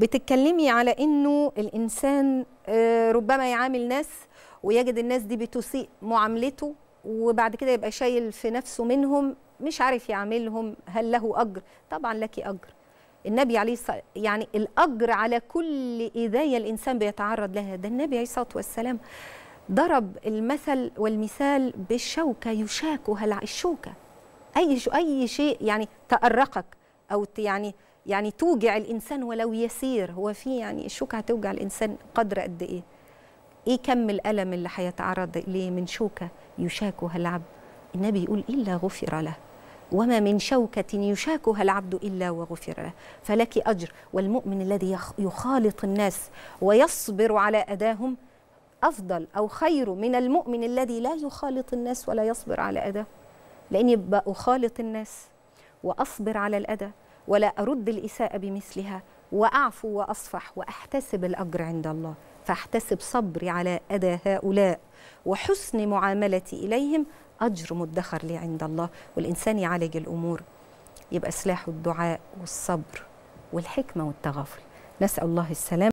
بتتكلمي على انه الانسان آه، ربما يعامل ناس ويجد الناس دي بتسيء معاملته وبعد كده يبقى شايل في نفسه منهم مش عارف يعاملهم هل له اجر طبعا لك اجر النبي عليه الصلاه يعني الاجر على كل ايذايه الانسان بيتعرض لها ده النبي عليه الصلاه والسلام ضرب المثل والمثال بالشوكه يشاكها الشوكه اي اي شيء يعني تارقك او يعني يعني توجع الانسان ولو يسير هو في يعني الشوكه هتوجع الانسان قدر قد ايه ايه كم الالم اللي هيتعرض اليه من شوكه يشاكها العبد النبي يقول الا غفر له وما من شوكة يشاكها العبد إلا وغفر له فلك أجر والمؤمن الذي يخالط الناس ويصبر على أداهم أفضل أو خير من المؤمن الذي لا يخالط الناس ولا يصبر على أداه لأني بخالط الناس وأصبر على الأذى ولا أرد الإساءة بمثلها وأعفو وأصفح وأحتسب الأجر عند الله فأحتسب صبري على أذى هؤلاء وحسن معاملتي إليهم أجر مدخر لي عند الله والإنسان يعالج الأمور يبقى سلاحه الدعاء والصبر والحكمة والتغافل نسأل الله السلام